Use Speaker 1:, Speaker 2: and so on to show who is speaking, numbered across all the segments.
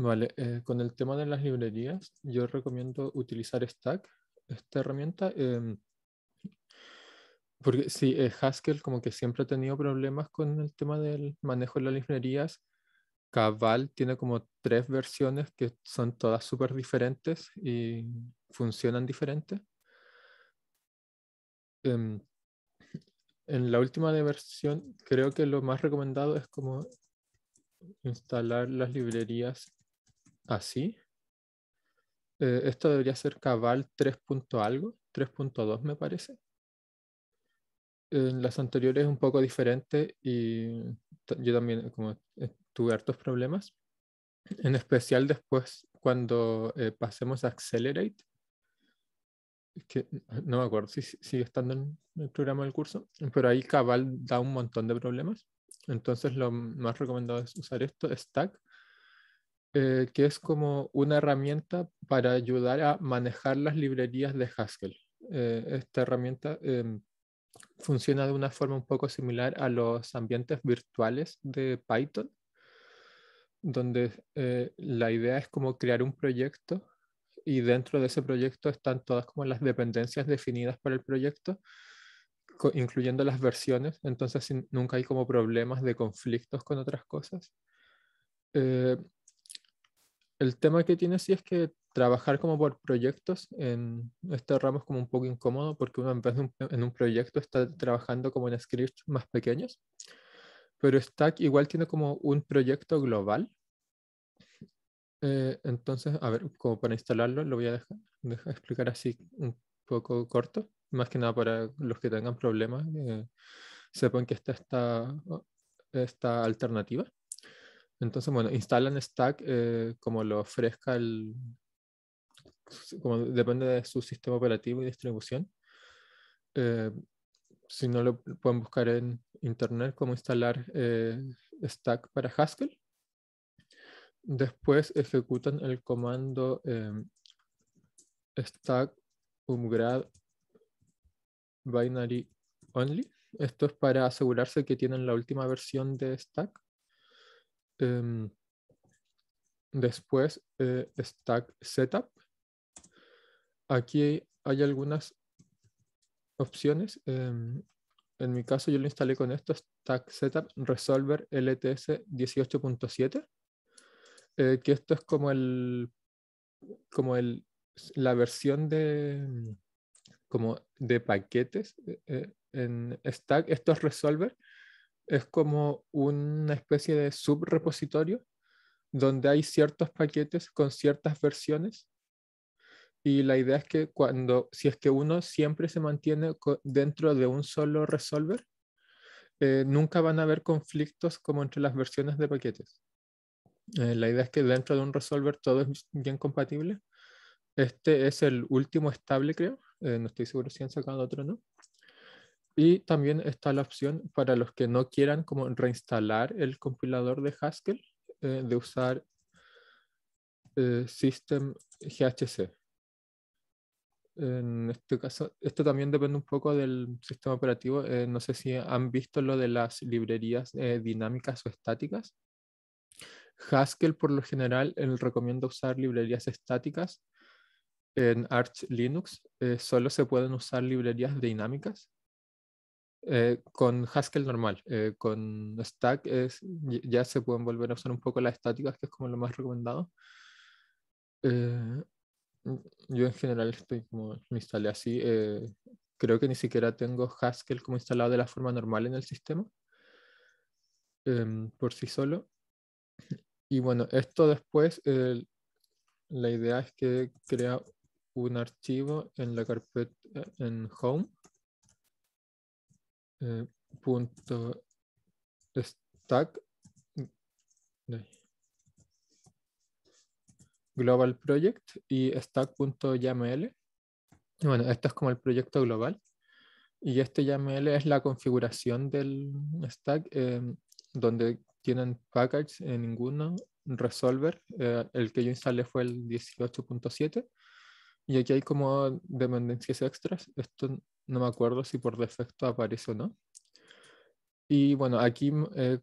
Speaker 1: Vale, eh, con el tema de las librerías, yo recomiendo utilizar Stack, esta herramienta, em, porque si eh, Haskell como que siempre ha tenido problemas con el tema del manejo de las librerías. Cabal tiene como tres versiones que son todas súper diferentes y funcionan diferentes. Em, en la última versión, creo que lo más recomendado es como instalar las librerías así. ¿Ah, eh, esto debería ser cabal 3. algo, 3.2 me parece. En las anteriores es un poco diferente y yo también como, tuve hartos problemas. En especial después cuando eh, pasemos a Accelerate, que no me acuerdo si sigue estando en el programa del curso, pero ahí cabal da un montón de problemas. Entonces lo más recomendado es usar esto, Stack, eh, que es como una herramienta para ayudar a manejar las librerías de Haskell. Eh, esta herramienta em, funciona de una forma un poco similar a los ambientes virtuales de Python, donde eh, la idea es como crear un proyecto y dentro de ese proyecto están todas como las dependencias definidas para el proyecto incluyendo las versiones, entonces nunca hay como problemas de conflictos con otras cosas. Eh, el tema que tiene sí es que trabajar como por proyectos en este ramo es como un poco incómodo porque uno en vez de en un proyecto está trabajando como en scripts más pequeños, pero Stack igual tiene como un proyecto global. Eh, entonces, a ver, como para instalarlo, lo voy a dejar, explicar así un poco corto, más que nada para los que tengan problemas, eh, sepan que está esta, esta alternativa. Entonces, bueno, instalan Stack eh, como lo ofrezca el... Como depende de su sistema operativo y distribución. Eh, si no lo pueden buscar en internet, cómo instalar eh, Stack para Haskell. Después ejecutan el comando Stack umgrad binary only. Esto es para asegurarse que tienen la última versión de Stack Em, después, eh, Stack Setup. Aquí hay algunas opciones. Em, en mi caso, yo lo instalé con esto, Stack Setup Resolver LTS 18.7, eh, que esto es como el como el, la versión de, como de paquetes eh, en Stack. Esto es Resolver, es como una especie de subrepositorio donde hay ciertos paquetes con ciertas versiones y la idea es que cuando, si es que uno siempre se mantiene dentro de un solo resolver, eh, nunca van a haber conflictos como entre las versiones de paquetes. Eh, la idea es que dentro de un resolver todo es bien compatible. Este es el último estable, creo. Eh, no estoy seguro si han sacado otro no. Y también está la opción para los que no quieran como reinstalar el compilador de Haskell, eh, de usar eh, System GHC. En este caso, esto también depende un poco del sistema operativo. Eh, no sé si han visto lo de las librerías dinámicas o estáticas. Haskell, por lo general, recomienda usar librerías estáticas. En Arch Linux solo se pueden usar librerías dinámicas, eh, con Haskell normal, eh, con Stack es, ya se pueden volver a usar un poco las estáticas, que es como lo más recomendado. Eh, yo en general estoy como me instalé así. creo que ni siquiera tengo Haskell como instalado de la forma normal en el sistema, em, por sí solo. Y bueno, esto después, la idea es que crea un archivo en la carpeta en Home eh, punto stack mm, global project y stack.yaml. Bueno, esto es como el proyecto global. Y este YAML es la configuración del stack em, donde tienen packages en eh, ninguno, resolver. Eh, el que yo instalé fue el 18.7 y aquí hay como dependencias extras. Esto no me acuerdo si por defecto aparece o no. Y bueno, aquí mm, eh,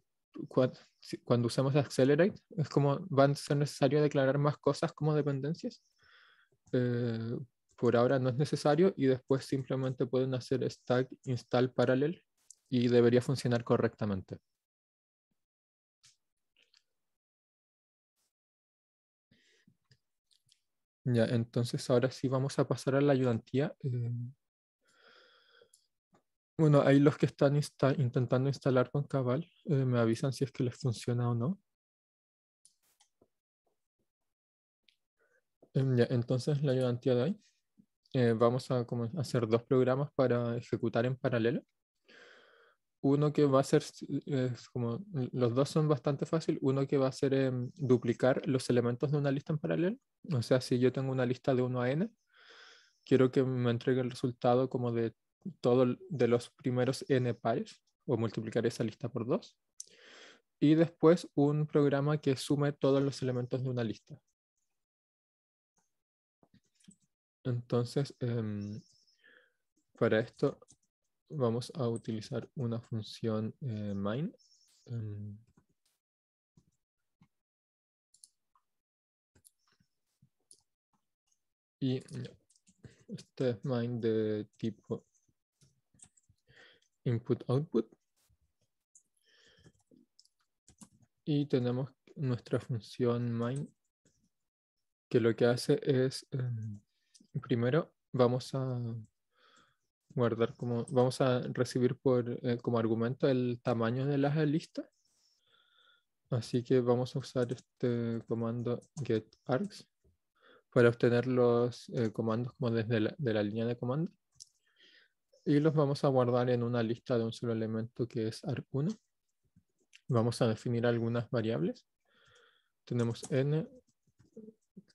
Speaker 1: cuando, usamos Accelerate, es como van a ser necesario declarar más cosas como dependencias. Eh, por ahora no es necesario y después simplemente pueden hacer stack install parallel y debería funcionar correctamente. Ya, entonces ahora sí vamos a pasar a la ayudantía. Eh. bueno, ahí los que están intentando instalar con Cabal eh, me avisan si es que les funciona o no. Em, ya, entonces la ayudantía de ahí. Eh, vamos a hacer dos programas para ejecutar en paralelo uno que va a ser, como los dos son bastante fácil, uno que va a ser em, duplicar los elementos de una lista en paralelo. O sea, si yo tengo una lista de 1 a n, quiero que me entregue el resultado como de todo de los primeros n pares o multiplicar esa lista por 2. Y después un programa que sume todos los elementos de una lista. Entonces, em, para esto vamos a utilizar una función eh, mine main. Em, y este es main de tipo input-output. Y tenemos nuestra función main que lo que hace es, em, primero vamos a guardar como, vamos a recibir por, eh, como argumento el tamaño de la lista Así que vamos a usar este comando get args para obtener los eh, comandos como desde la, de línea de comando. Y los vamos a guardar en una lista de un solo elemento que es arg1. Vamos a definir algunas variables. Tenemos n,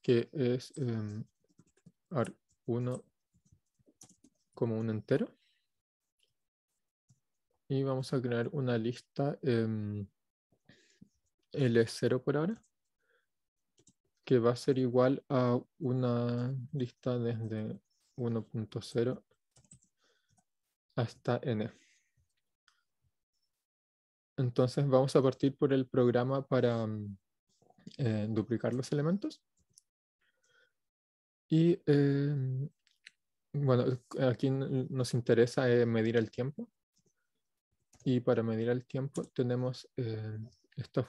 Speaker 1: que es eh, em, arg1 como un entero. Y vamos a crear una lista em, L0 por ahora, que va a ser igual a una lista desde 1.0 hasta n. Entonces vamos a partir por el programa para em, eh, duplicar los elementos. Y em, bueno, aquí nos interesa eh, medir el tiempo. Y para medir el tiempo tenemos eh, esta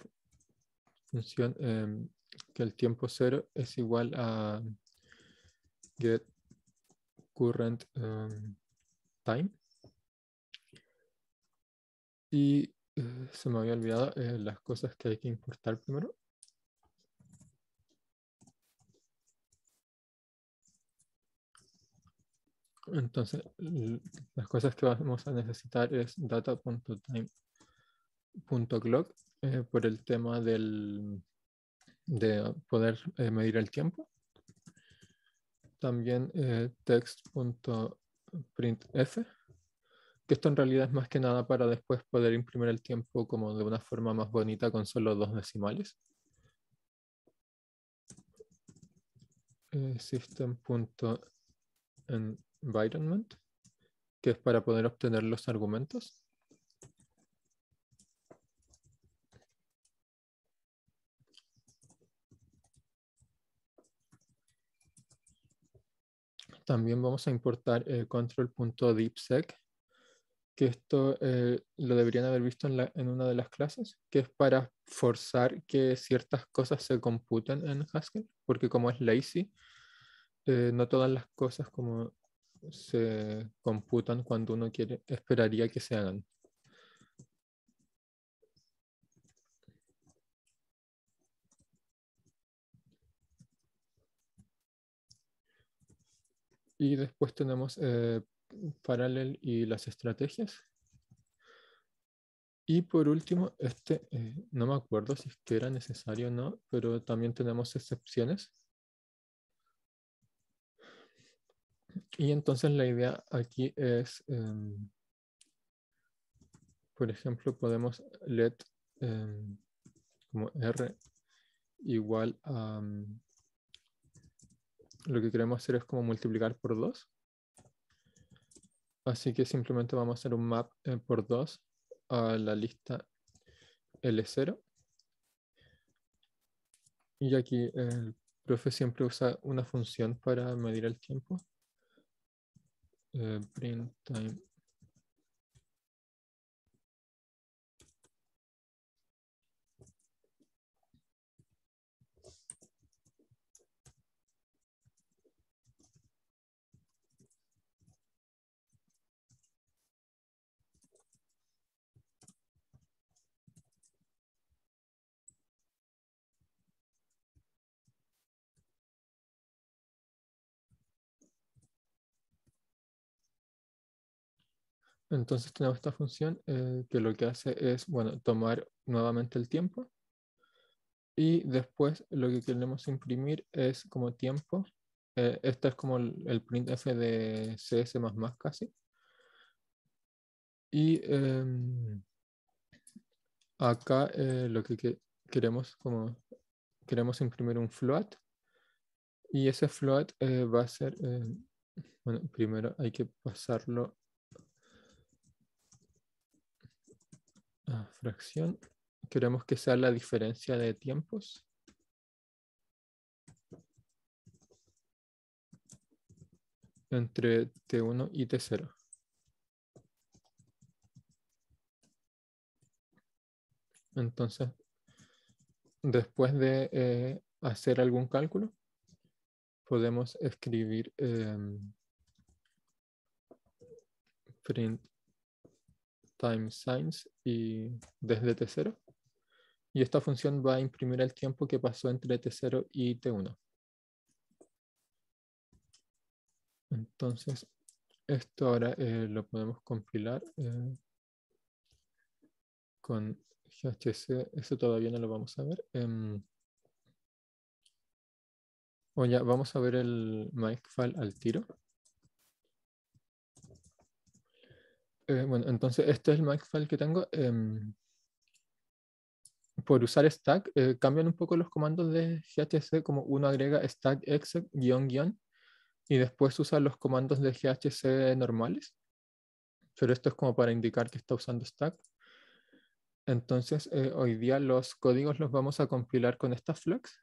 Speaker 1: función em, que el tiempo cero es igual a get current em, time. Y eh, se me había olvidado las cosas que hay que importar primero. Entonces, las cosas que vamos a necesitar es data.time.clock eh, por el tema del, de poder eh, medir el tiempo. También eh, text.printf, que esto en realidad es más que nada para después poder imprimir el tiempo como de una forma más bonita con solo dos decimales. System.n environment, que es para poder obtener los argumentos. También vamos a importar eh, control.deepsec, que esto eh, lo deberían haber visto en, la, en, una de las clases, que es para forzar que ciertas cosas se computen en Haskell, porque como es lazy, eh, no todas las cosas como se computan cuando uno quiere, esperaría que se hagan. Y después tenemos eh, Parallel y las estrategias. Y por último, este, eh, no me acuerdo si era necesario o no, pero también tenemos excepciones. Y entonces la idea aquí es, em, por ejemplo, podemos let em, como R igual a... Em, lo que queremos hacer es como multiplicar por 2. Así que simplemente vamos a hacer un map eh, por 2 a la lista L0. Y aquí el profe siempre usa una función para medir el tiempo. uh, print time Entonces tenemos esta función eh, que lo que hace es, bueno, tomar nuevamente el tiempo y después lo que queremos imprimir es como tiempo. Eh, este es como el, printf de CS++ casi. Y em, acá eh, lo que, queremos como queremos imprimir un float y ese float va a ser bueno primero hay que pasarlo fracción. Queremos que sea la diferencia de tiempos. entre T1 y T0. Entonces, después de eh, hacer algún cálculo, podemos escribir em, print time signs y desde T0. Y esta función va a imprimir el tiempo que pasó entre T0 y T1. Entonces, esto ahora eh, lo podemos compilar eh, con GHC. Eso todavía no lo vamos a ver. Em, o ya, vamos a ver el make file al tiro. Eh, bueno, entonces este es el Maxfile que tengo. Em, por usar stack, eh, cambian un poco los comandos de GHC, como uno agrega stack exec guión guión y después usa los comandos de GHC normales. Pero esto es como para indicar que está usando stack. Entonces, eh, hoy día los códigos los vamos a compilar con esta flux,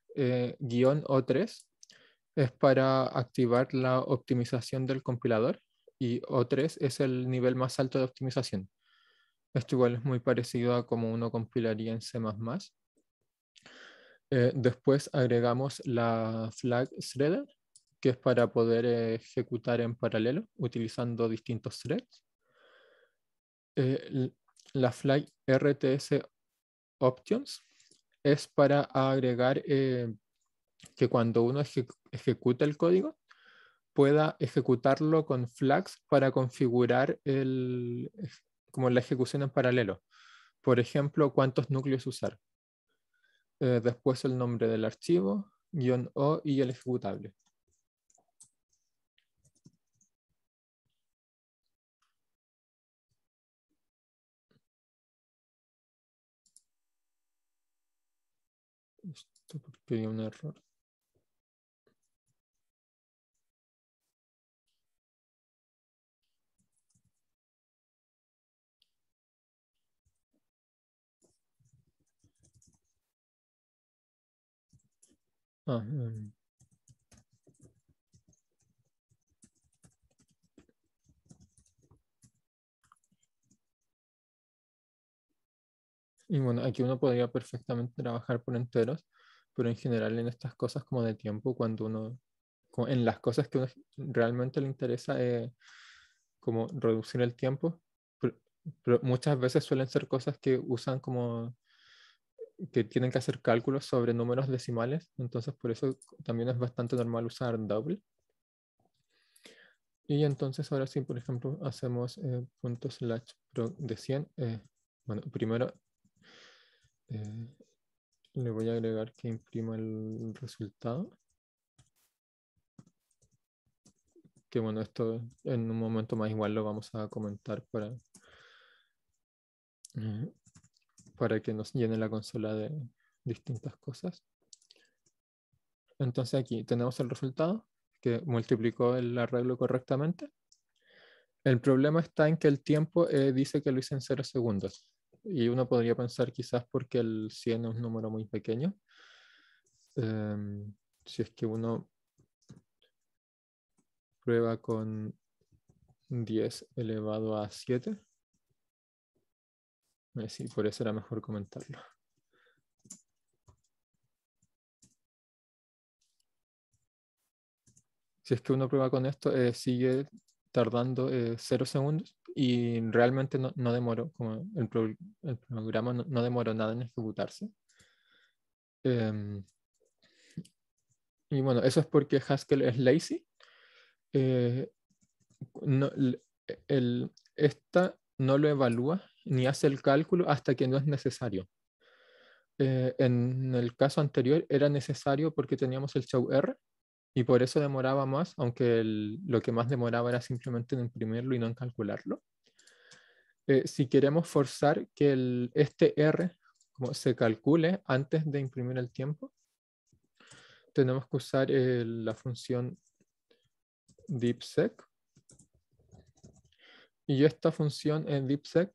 Speaker 1: guión O3, es para activar la optimización del compilador y O3 es el nivel más alto de optimización. Esto igual es muy parecido a como uno compilaría en C++. Eh, después agregamos la flag threader, que es para poder eh, ejecutar en paralelo utilizando distintos threads. Eh, la flag rts options es para agregar que cuando uno ejecuta el código, pueda ejecutarlo con Flags para configurar como la ejecución en paralelo. Por ejemplo, cuántos núcleos usar. Eh, después el nombre del archivo, guión O y el ejecutable.
Speaker 2: Esto porque un error. Ah, mm.
Speaker 1: Y bueno, aquí uno podría perfectamente trabajar por enteros, pero en general en estas cosas como de tiempo, cuando uno, en las cosas que realmente le interesa, es eh, como reducir el tiempo, muchas veces suelen ser cosas que usan como que tienen que hacer cálculos sobre números decimales, entonces por eso también es bastante normal usar double. Y entonces ahora sí, por ejemplo, hacemos eh, slash de 100. Eh, bueno, primero eh, le voy a agregar que imprima el resultado. Que bueno, esto en un momento más igual lo vamos a comentar para eh, para que nos llene la consola de distintas cosas. Entonces aquí tenemos el resultado que multiplicó el arreglo correctamente. El problema está en que el tiempo eh, dice que lo hice en 0 segundos. Y uno podría pensar quizás porque el 100 es un número muy pequeño. Em, si es que uno prueba con 10 elevado a 7, eh, sí, por eso era mejor comentarlo. Si es que uno prueba con esto, eh, sigue tardando eh, cero segundos y realmente no, no demoró, como el, programa no, nada en ejecutarse. Em, y bueno, eso es porque Haskell es lazy. Eh, el, esta no lo evalúa ni hace el cálculo hasta que no es necesario. Eh, en el caso anterior era necesario porque teníamos el show R y por eso demoraba más, aunque lo que más demoraba era simplemente en imprimirlo y no en calcularlo. Eh, si queremos forzar que este R como se calcule antes de imprimir el tiempo, tenemos que usar eh, la función deepsec. Y esta función en deepsec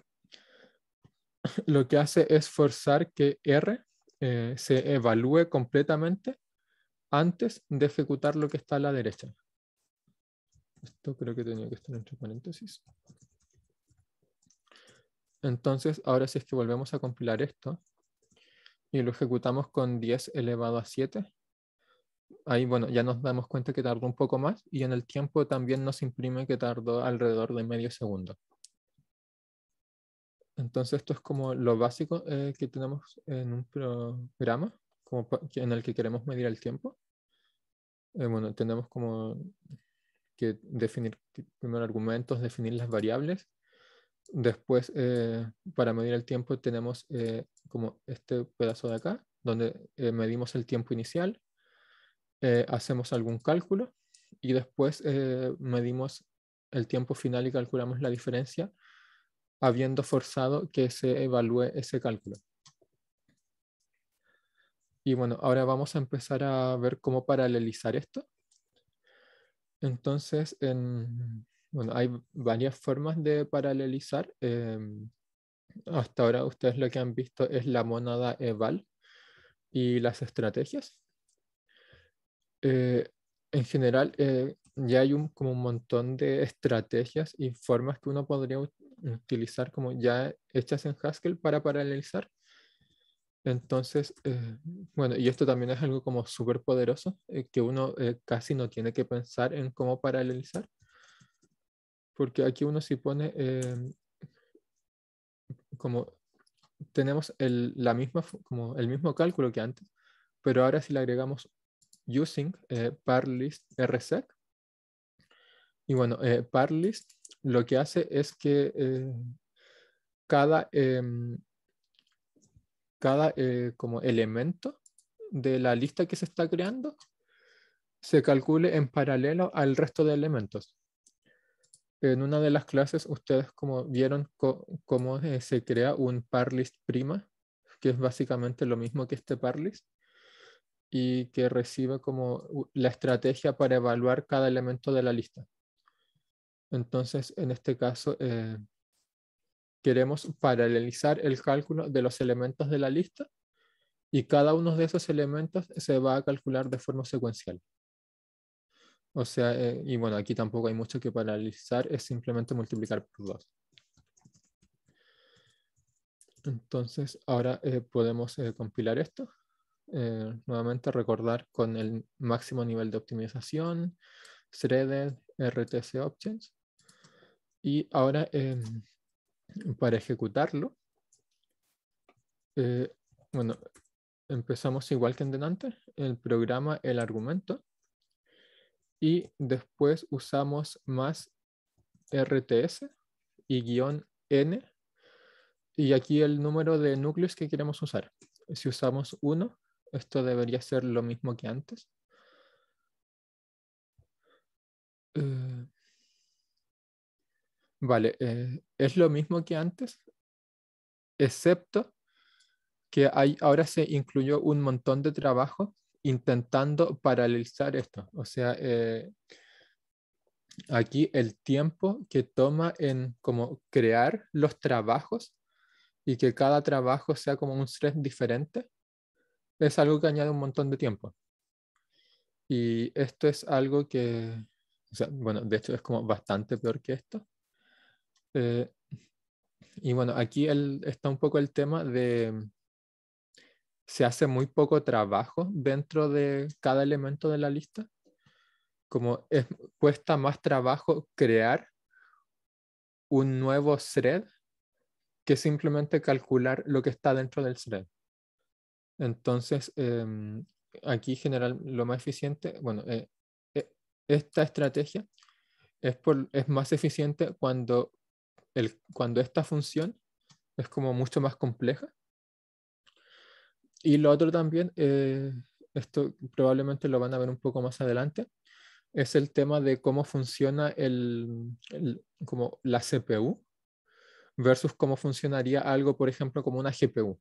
Speaker 1: lo que hace es forzar que R eh, se evalúe completamente antes de ejecutar lo que está a la derecha. Esto creo que tenía que estar entre paréntesis. Entonces, ahora si es que volvemos a compilar esto y lo ejecutamos con 10 elevado a 7, ahí bueno, ya nos damos cuenta que tardó un poco más y en el tiempo también nos imprime que tardó alrededor de medio segundo. Entonces esto es como lo básico eh, que tenemos en un programa en el que queremos medir el tiempo. Eh, bueno, tenemos como que definir primero argumentos, definir las variables. Después, eh, para medir el tiempo tenemos como este pedazo de acá, donde medimos el tiempo inicial, hacemos algún cálculo y después medimos el tiempo final y calculamos la diferencia habiendo forzado que se evalúe ese cálculo. Y bueno, ahora vamos a empezar a ver cómo paralelizar esto. Entonces, bueno, hay varias formas de paralelizar. Em, hasta ahora ustedes lo que han visto es la monada eval y las estrategias. Eh, en general, eh, ya hay un, como un montón de estrategias y formas que uno podría utilizar como ya hechas en Haskell para paralelizar. Entonces, eh, bueno, y esto también es algo como súper poderoso, eh, que uno eh, casi no tiene que pensar en cómo paralelizar, porque aquí uno si pone em, como tenemos el, la misma, como el mismo cálculo que antes, pero ahora si le agregamos using parlist rsec, e y bueno, parlist lo que hace es que eh, cada, em, cada eh, como elemento de la lista que se está creando se calcule en paralelo al resto de elementos. En una de las clases ustedes como vieron cómo eh, se crea un parlist prima, que es básicamente lo mismo que este parlist y que recibe como la estrategia para evaluar cada elemento de la lista. Entonces, en este caso, eh, queremos paralelizar el cálculo de los elementos de la lista y cada uno de esos elementos se va a calcular de forma secuencial. O sea, eh, y bueno, aquí tampoco hay mucho que paralelizar, es simplemente multiplicar por dos. Entonces, ahora eh, podemos compilar esto. nuevamente recordar con el máximo nivel de optimización, threaded, RTC options. Y ahora, em, para ejecutarlo, eh, bueno, empezamos igual que en delante, el programa, el argumento, y después usamos más RTS y guión N, y aquí el número de núcleos que queremos usar. Si usamos uno, esto debería ser lo mismo que antes. Vale, eh, es lo mismo que antes, excepto que hay, ahora se incluyó un montón de trabajo intentando paralelizar esto. O sea, eh, aquí el tiempo que toma en como crear los trabajos y que cada trabajo sea como un thread diferente, es algo que añade un montón de tiempo. Y esto es algo que, bueno, de hecho es como bastante peor que esto, eh, y bueno, aquí está un poco el tema de... Se hace muy poco trabajo dentro de cada elemento de la lista. Como cuesta más trabajo crear un nuevo thread que simplemente calcular lo que está dentro del thread. Entonces, em, aquí general lo más eficiente, bueno, eh, eh, esta estrategia es, por, es más eficiente cuando cuando esta función es como mucho más compleja. Y lo otro también, eh, esto probablemente lo van a ver un poco más adelante, es el tema de cómo funciona el, como la CPU versus cómo funcionaría algo, por ejemplo, como una GPU.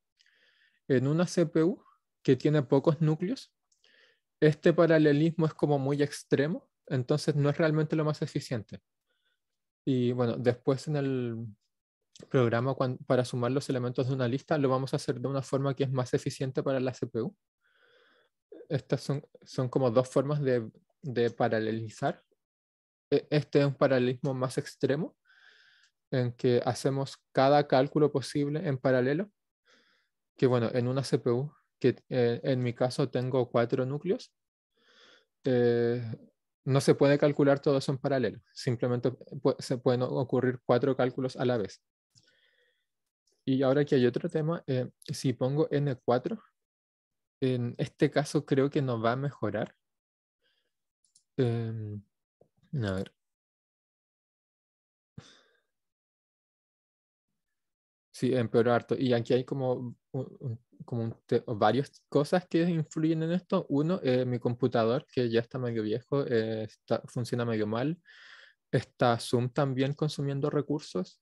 Speaker 1: En una CPU que tiene pocos núcleos, este paralelismo es como muy extremo, entonces no es realmente lo más eficiente. Y bueno, después en el programa para sumar los elementos de una lista lo vamos a hacer de una forma que es más eficiente para la CPU. Estas son, como dos formas de, paralelizar. E, este es un paralelismo más extremo en que hacemos cada cálculo posible en paralelo. Que bueno, en una CPU, que eh, en mi caso tengo cuatro núcleos, eh, no se puede calcular todo eso en paralelo, simplemente se pueden ocurrir cuatro cálculos a la vez. Y ahora aquí hay otro tema, eh, si pongo N4, en este caso creo que nos va a mejorar.
Speaker 2: Em, a ver.
Speaker 1: Sí, empeoró harto. Y aquí hay como como varias cosas que influyen en esto. Uno, eh, mi computador, que ya está medio viejo, eh, está, funciona medio mal. Está Zoom también consumiendo recursos.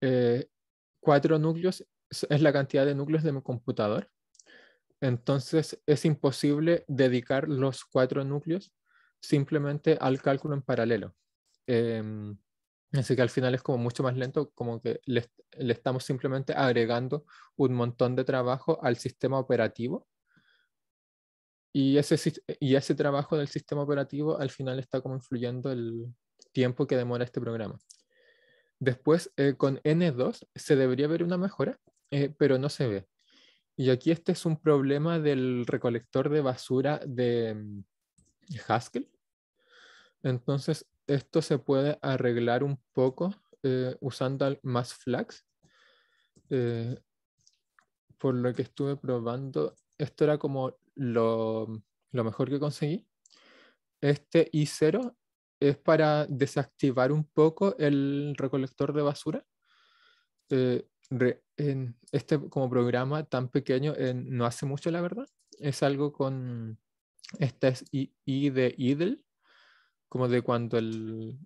Speaker 1: Eh, cuatro núcleos es la cantidad de núcleos de mi computador. Entonces es imposible dedicar los cuatro núcleos simplemente al cálculo en paralelo. Em, Así que al final es como mucho más lento, como que le, le estamos simplemente agregando un montón de trabajo al sistema operativo. Y ese, y ese trabajo del sistema operativo al final está como influyendo el tiempo que demora este programa. Después, eh, con N2 se debería ver una mejora, eh, pero no se ve. Y aquí este es un problema del recolector de basura de mm, Haskell. Entonces, esto se puede arreglar un poco eh, usando más flags. Eh, por lo que estuve probando, esto era como lo, mejor que conseguí. Este I0 es para desactivar un poco el recolector de basura. Eh, este como programa tan pequeño no hace mucho, la verdad. Es algo con, esta es I de idle, como de cuando el,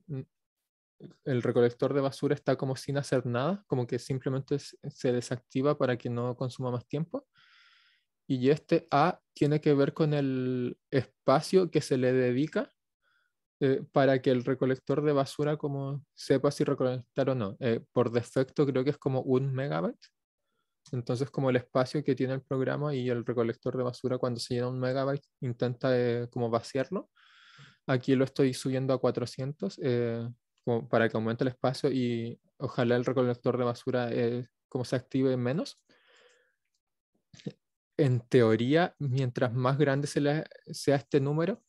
Speaker 1: el recolector de basura está como sin hacer nada, como que simplemente se desactiva para que no consuma más tiempo. Y este A tiene que ver con el espacio que se le dedica eh, para que el recolector de basura como sepa si recolectar o no. Eh, por defecto creo que es como un megabyte. Entonces como el espacio que tiene el programa y el recolector de basura cuando se llena un megabyte intenta eh, como vaciarlo Aquí lo estoy subiendo a 400 eh, para que aumente el espacio y ojalá el recolector de basura eh, como se active menos. En teoría, mientras más grande sea este número,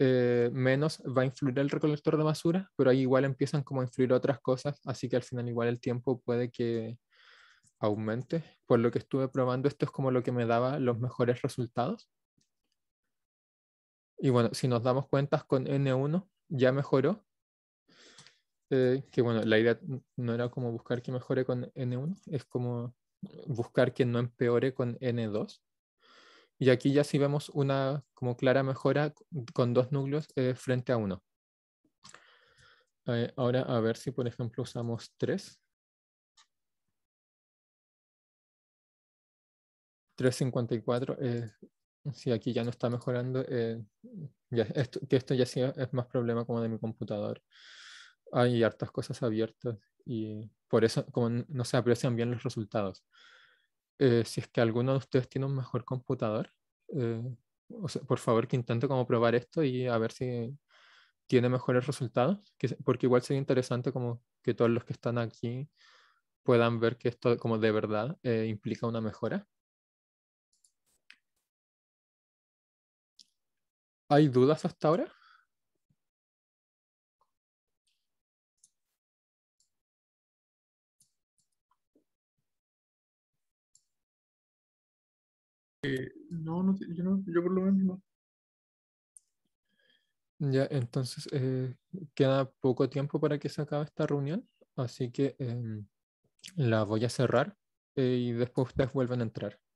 Speaker 1: eh, menos va a influir el recolector de basura, pero ahí igual empiezan como a influir otras cosas, así que al final igual el tiempo puede que aumente. Por lo que estuve probando, esto es como lo que me daba los mejores resultados. Y bueno, si nos damos cuenta, con N1 ya mejoró. Eh, que bueno, la idea no era como buscar que mejore con N1, es como buscar que no empeore con N2. Y aquí ya sí vemos una como clara mejora con dos núcleos eh, frente a uno. Eh, ahora a ver si por ejemplo usamos 3. 354 es si aquí ya no está mejorando, eh, que esto ya sí es más problema como de mi computador. Hay hartas cosas abiertas y por eso como no se aprecian bien los resultados. Eh, si es que alguno de ustedes tiene un mejor computador, eh, por favor que intente como probar esto y a ver si tiene mejores resultados, que, porque igual sería interesante como que todos los que están aquí puedan ver que esto como de verdad implica una mejora ¿Hay dudas hasta ahora?
Speaker 2: Eh, no, no, yo no, por lo menos
Speaker 1: no. Ya, entonces eh, queda poco tiempo para que se acabe esta reunión, así que em, la voy a cerrar eh, y después ustedes vuelven a entrar.